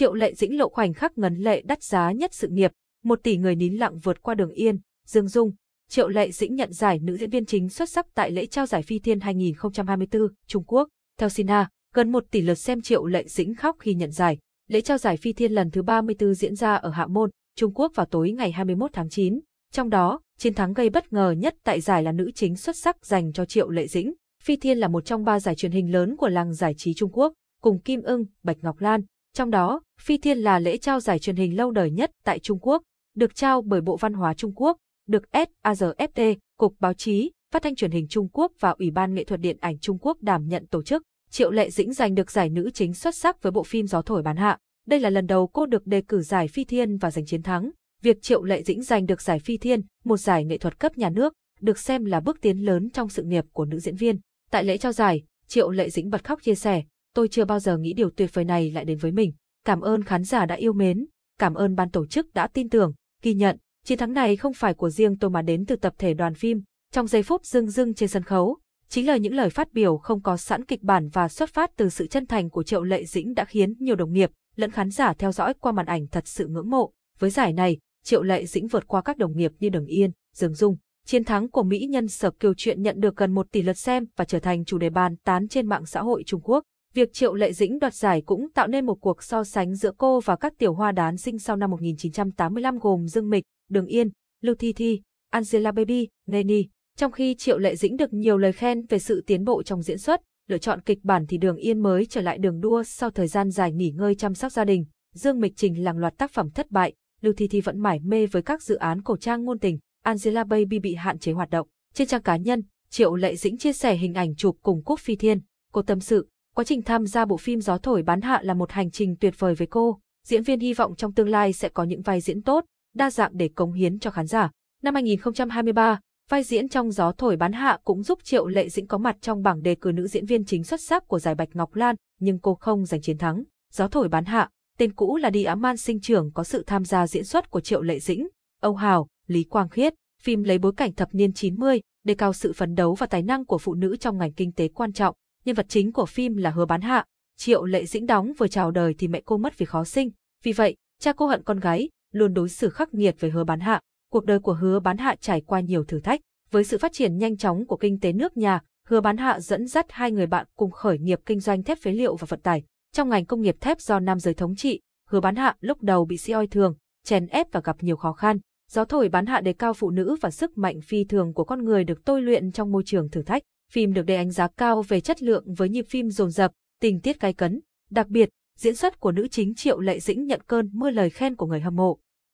Triệu Lệ Dĩnh lộ khoảnh khắc ngấn lệ đắt giá nhất sự nghiệp, một tỷ người nín lặng vượt qua đường yên, Dương Dung. Triệu Lệ Dĩnh nhận giải nữ diễn viên chính xuất sắc tại lễ trao giải Phi Thiên 2024, Trung Quốc. Theo Sina, gần một tỷ lượt xem Triệu Lệ Dĩnh khóc khi nhận giải. Lễ trao giải Phi Thiên lần thứ 34 diễn ra ở Hạ Môn, Trung Quốc vào tối ngày 21 tháng 9. Trong đó, chiến thắng gây bất ngờ nhất tại giải là nữ chính xuất sắc dành cho Triệu Lệ Dĩnh. Phi Thiên là một trong ba giải truyền hình lớn của làng giải trí Trung Quốc, cùng Kim Ưng, Bạch Ngọc Lan, trong đó, Phi Thiên là lễ trao giải truyền hình lâu đời nhất tại Trung Quốc, được trao bởi Bộ Văn hóa Trung Quốc, được SARFT, Cục Báo chí, Phát thanh truyền hình Trung Quốc và Ủy ban Nghệ thuật Điện ảnh Trung Quốc đảm nhận tổ chức. Triệu Lệ Dĩnh giành được giải nữ chính xuất sắc với bộ phim Gió thổi bán hạ. Đây là lần đầu cô được đề cử giải Phi Thiên và giành chiến thắng. Việc Triệu Lệ Dĩnh giành được giải Phi Thiên, một giải nghệ thuật cấp nhà nước, được xem là bước tiến lớn trong sự nghiệp của nữ diễn viên. Tại lễ trao giải, Triệu Lệ Dĩnh bật khóc chia sẻ, tôi chưa bao giờ nghĩ điều tuyệt vời này lại đến với mình. Cảm ơn khán giả đã yêu mến, cảm ơn ban tổ chức đã tin tưởng, ghi nhận, chiến thắng này không phải của riêng tôi mà đến từ tập thể đoàn phim. Trong giây phút rưng rưng trên sân khấu, chính là những lời phát biểu không có sẵn kịch bản và xuất phát từ sự chân thành của Triệu Lệ Dĩnh đã khiến nhiều đồng nghiệp lẫn khán giả theo dõi qua màn ảnh thật sự ngưỡng mộ. Với giải này, Triệu Lệ Dĩnh vượt qua các đồng nghiệp như Đường Yên, Dương Dung. Chiến thắng của Mỹ nhân Sở Kiều Chuyện nhận được gần một tỷ lượt xem và trở thành chủ đề bàn tán trên mạng xã hội Trung Quốc. Việc Triệu Lệ Dĩnh đoạt giải cũng tạo nên một cuộc so sánh giữa cô và các tiểu hoa đán sinh sau năm 1985 gồm Dương Mịch, Đường Yên, Lưu Thi Thi, Angela Baby, Neni. Trong khi Triệu Lệ Dĩnh được nhiều lời khen về sự tiến bộ trong diễn xuất, lựa chọn kịch bản thì Đường Yên mới trở lại đường đua sau thời gian dài nghỉ ngơi chăm sóc gia đình. Dương Mịch trình làng loạt tác phẩm thất bại, Lưu Thi Thi vẫn mải mê với các dự án cổ trang ngôn tình, Angela Baby bị hạn chế hoạt động. Trên trang cá nhân, Triệu Lệ Dĩnh chia sẻ hình ảnh chụp cùng Cúc Phi Thiên. Cô tâm sự, quá trình tham gia bộ phim Gió thổi bán hạ là một hành trình tuyệt vời với cô. Diễn viên hy vọng trong tương lai sẽ có những vai diễn tốt, đa dạng để cống hiến cho khán giả. Năm 2023, vai diễn trong Gió thổi bán hạ cũng giúp Triệu Lệ Dĩnh có mặt trong bảng đề cử nữ diễn viên chính xuất sắc của giải Bạch Ngọc Lan, nhưng cô không giành chiến thắng. Gió thổi bán hạ, tên cũ là Đi ám man sinh trưởng có sự tham gia diễn xuất của Triệu Lệ Dĩnh, Âu Hào, Lý Quang Khiết. Phim lấy bối cảnh thập niên 90, đề cao sự phấn đấu và tài năng của phụ nữ trong ngành kinh tế quan trọng, nhân vật chính của phim là Hứa Bán Hạ, Triệu Lệ Dĩnh đóng vừa chào đời thì mẹ cô mất vì khó sinh, vì vậy, cha cô hận con gái, luôn đối xử khắc nghiệt với Hứa Bán Hạ. Cuộc đời của Hứa Bán Hạ trải qua nhiều thử thách, với sự phát triển nhanh chóng của kinh tế nước nhà, Hứa Bán Hạ dẫn dắt hai người bạn cùng khởi nghiệp kinh doanh thép phế liệu và vận tải. Trong ngành công nghiệp thép do nam giới thống trị, Hứa Bán Hạ lúc đầu bị soi thường, chèn ép và gặp nhiều khó khăn. Gió thổi Bán Hạ đề cao phụ nữ và sức mạnh phi thường của con người được tôi luyện trong môi trường thử thách phim được đề ánh giá cao về chất lượng với nhịp phim dồn dập, tình tiết gay cấn, đặc biệt, diễn xuất của nữ chính Triệu Lệ Dĩnh nhận cơn mưa lời khen của người hâm mộ.